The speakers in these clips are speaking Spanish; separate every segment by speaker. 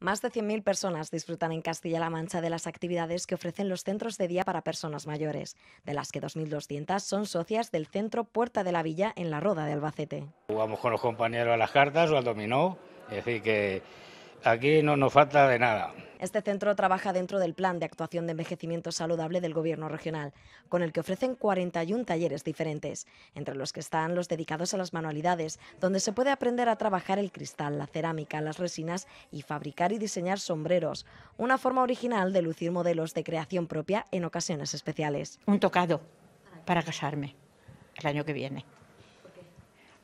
Speaker 1: Más de 100.000 personas disfrutan en Castilla-La Mancha de las actividades que ofrecen los centros de día para personas mayores, de las que 2.200 son socias del centro Puerta de la Villa en la Roda de Albacete. Jugamos con los compañeros a las cartas o al dominó, es decir, que aquí no nos falta de nada. Este centro trabaja dentro del Plan de Actuación de Envejecimiento Saludable del Gobierno Regional, con el que ofrecen 41 talleres diferentes, entre los que están los dedicados a las manualidades, donde se puede aprender a trabajar el cristal, la cerámica, las resinas y fabricar y diseñar sombreros, una forma original de lucir modelos de creación propia en ocasiones especiales. Un tocado para casarme el año que viene.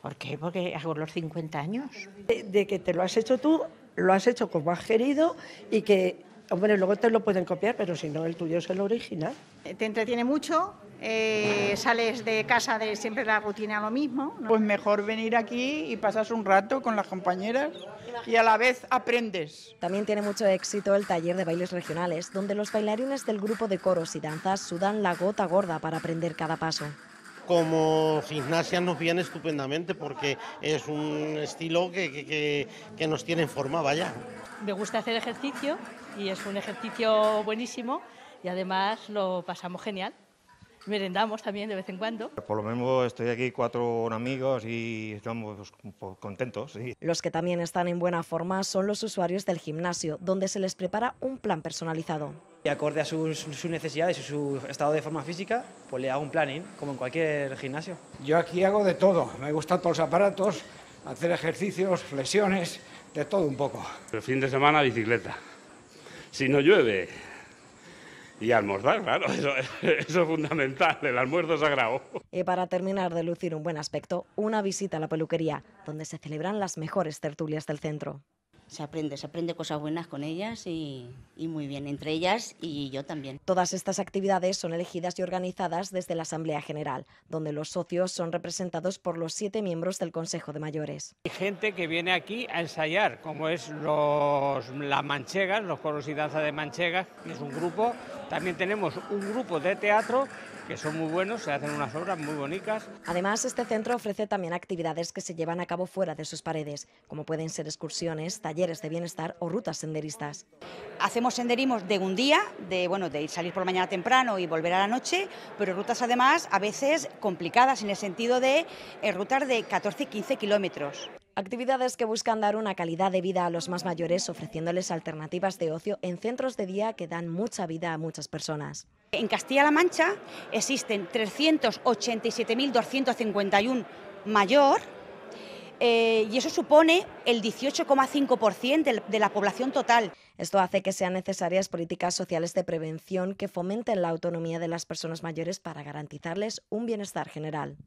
Speaker 1: ¿Por qué? Porque hago los 50 años. de, que te lo has hecho tú lo has hecho como has querido y que, hombre, luego te lo pueden copiar, pero si no, el tuyo es el original. Eh, te entretiene mucho, eh, sales de casa de siempre la rutina lo mismo. Pues mejor venir aquí y pasas un rato con las compañeras y a la vez aprendes. También tiene mucho éxito el taller de bailes regionales, donde los bailarines del grupo de coros y danzas sudan la gota gorda para aprender cada paso como gimnasia nos viene estupendamente porque es un estilo que, que, nos tiene en forma, vaya. Me gusta hacer ejercicio y es un ejercicio buenísimo y además lo pasamos genial merendamos también de vez en cuando. Por lo menos estoy aquí cuatro amigos y estamos pues, contentos. Los que también están en buena forma son los usuarios del gimnasio, donde se les prepara un plan personalizado. Y acorde a sus, sus necesidades y su estado de forma física, pues le hago un planning, como en cualquier gimnasio. Yo aquí hago de todo, me gustan todos los aparatos, hacer ejercicios, flexiones, de todo un poco. El fin de semana bicicleta. Si no llueve, y almorzar, claro, eso, es fundamental, el almuerzo sagrado. Y para terminar de lucir un buen aspecto, una visita a la peluquería, donde se celebran las mejores tertulias del centro. Se aprende, se aprende cosas buenas con ellas y, muy bien, entre ellas y yo también. Todas estas actividades son elegidas y organizadas desde la Asamblea General, donde los socios son representados por los siete miembros del Consejo de Mayores. Hay gente que viene aquí a ensayar, como es los, las manchegas, los coros y danza de manchegas, que es un grupo también tenemos un grupo de teatro que son muy buenos, se hacen unas obras muy bonitas. Además, este centro ofrece también actividades que se llevan a cabo fuera de sus paredes, como pueden ser excursiones, talleres de bienestar o rutas senderistas. Hacemos senderismos de un día, de bueno, de salir por la mañana temprano y volver a la noche, pero rutas además a veces complicadas en el sentido de eh, rutas de 14 y 15 kilómetros. Actividades que buscan dar una calidad de vida a los más mayores ofreciéndoles alternativas de ocio en centros de día que dan mucha vida a muchas personas. En Castilla-La Mancha existen 387.251 mayor eh, y eso supone el 18,5% de, de la población total. Esto hace que sean necesarias políticas sociales de prevención que fomenten la autonomía de las personas mayores para garantizarles un bienestar general.